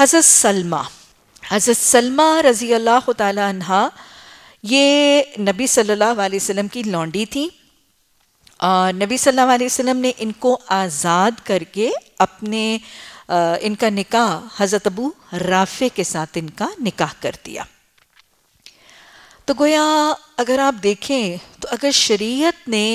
हज़रत सलमा हज़रत सलमा रज़ी अल्लाह तहा ये नबी सल्लल्लाहु अलैहि वसल्लम की लौंडी थी और नबी सल्लल्लाहु अलैहि वसल्लम ने इनको आज़ाद करके अपने आ, इनका निकाह हज़रत अबू राफ़े के साथ इनका निकाह कर दिया तो गोया अगर आप देखें तो अगर शरीयत ने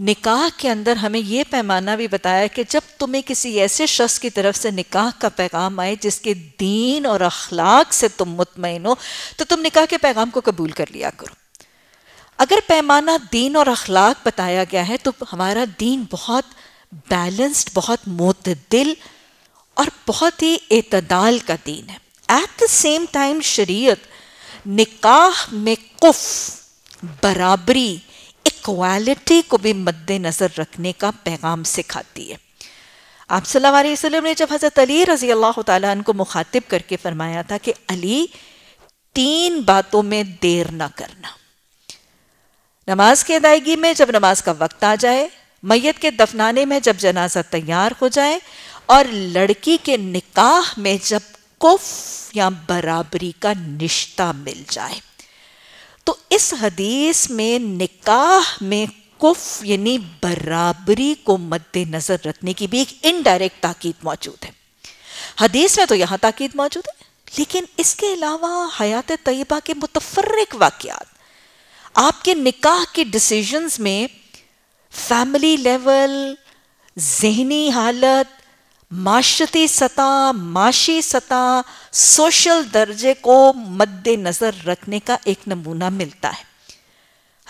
निकाह के अंदर हमें यह पैमाना भी बताया कि जब तुम्हें किसी ऐसे शख्स की तरफ से निकाह का पैगाम आए जिसके दीन और अखलाक से तुम मुतमिन हो तो तुम निकाह के पैगाम को कबूल कर लिया करो अगर पैमाना दीन और अखलाक बताया गया है तो हमारा दीन बहुत बैलेंस्ड बहुत मतदिल और बहुत ही अतदाल का दीन है एट द सेम टाइम शरीय निकाह में कुफ बराबरी क्वालिटी को भी मद्देनज़र रखने का पैगाम सिखाती है आप सल्लल्लाहु अलैहि वसल्लम ने जब हज़रत अली रज़ी अल्लाह तन को मुखातिब करके फरमाया था कि अली तीन बातों में देर ना करना नमाज की अदायगी में जब नमाज का वक्त आ जाए मैयत के दफनाने में जब जनाजा तैयार हो जाए और लड़की के निकाह में जब कुफ या बराबरी का निश्ता मिल जाए तो इस हदीस में निकाह में कुफ यानी बराबरी को मद्देनजर रखने की भी एक इनडायरेक्ट ताकीद मौजूद है हदीस में तो यहां ताकीद मौजूद है लेकिन इसके अलावा हयात तयबा के मुतफरक वाक़ात आपके निकाह के डिसीजंस में फैमिली लेवल जहनी हालत माशती सतह माशी सतह सोशल दर्जे को मद्देनज़र रखने का एक नमूना मिलता है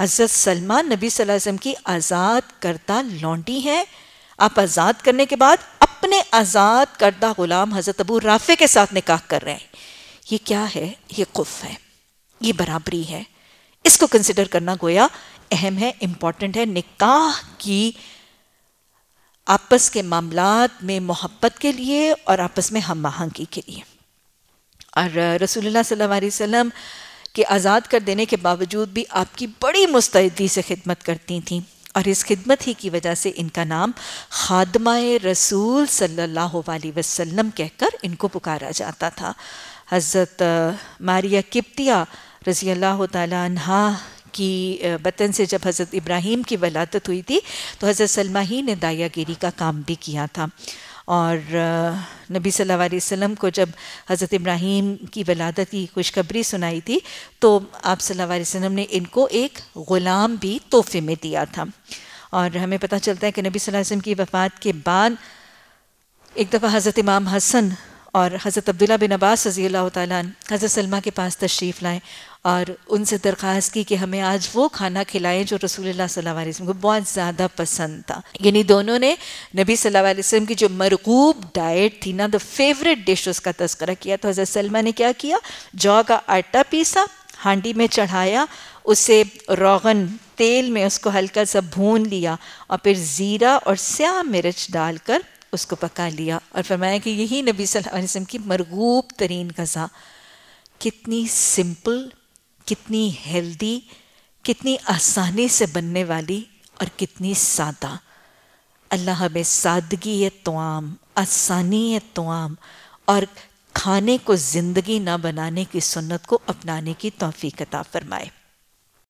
हज़रत सलमान नबी वसम की आज़ाद करता लौंडी हैं आप आज़ाद करने के बाद अपने आज़ाद करदा ग़ुलाम हज़रत अबू राफ़े के साथ निकाह कर रहे हैं ये क्या है ये कुफ़ है ये बराबरी है इसको कंसिडर करना गोया अहम है इम्पॉर्टेंट है निकाह की आपस के मामलात में मोहब्बत के लिए और आपस में हम आहंगी के लिए और रसूलुल्लाह सल्लल्लाहु अलैहि वसल्लम के आज़ाद कर देने के बावजूद भी आपकी बड़ी मुस्तैदी से खिदमत करती थी और इस खिदमत ही की वजह से इनका नाम खादमा रसूल सल्लल्लाहु अलैहि वसल्लम कहकर इनको पुकारा जाता था हज़रत मारिया किप्तिया रज़ी अल्लाह तह की वतन से जब हज़रत इब्राहीम की वलादत हुई थी तो हज़रत सलमा ही ने दायागिरी का काम भी किया था और नबी सल्लल्लाहु अलैहि वसल्लम को जब हज़रत इब्राहिम की वलादत की खुशखबरी सुनाई थी तो आप सल्लल्लाहु अलैहि वसल्लम ने इनको एक ग़ुलाम भी तोहफे में दिया था और हमें पता चलता है कि नबी सल्लल्लाहु अलैहि वसल्लम की वफ़ात के बाद एक दफ़ा हज़रत इमाम हसन और हज़रत अब्दुल्ला बिन अब्बास रज़ी अल्लाह सलमा के पास तशरीफ़ लाएँ और उनसे दरख्वास्त की कि हमें आज वो खाना खिलाएं जो रसूल सल्लल्लाहु वसम को बहुत ज़्यादा पसंद था यानी दोनों ने नबी सल्लल्लाहु वसम की जो मरगूब डाइट थी ना द फेवरेट डिश उसका तस्करा किया तो हज़रत सलमा ने क्या किया जौ का आटा पीसा हांडी में चढ़ाया उसे रोगन तेल में उसको हल्का सा भून लिया और फिर ज़ीरा और स्याह मिर्च डालकर उसको पका लिया और फरमाया कि यही नबी सल्लल्लाहु अलैहि वसल्लम की मरगूब तरीन गज़ा कितनी सिंपल कितनी हेल्दी कितनी आसानी से बनने वाली और कितनी सादा अल्लाह हमें सादगी तोआम आसानी तोआम और खाने को ज़िंदगी ना बनाने की सुन्नत को अपनाने की तोफ़ी कता फरमाए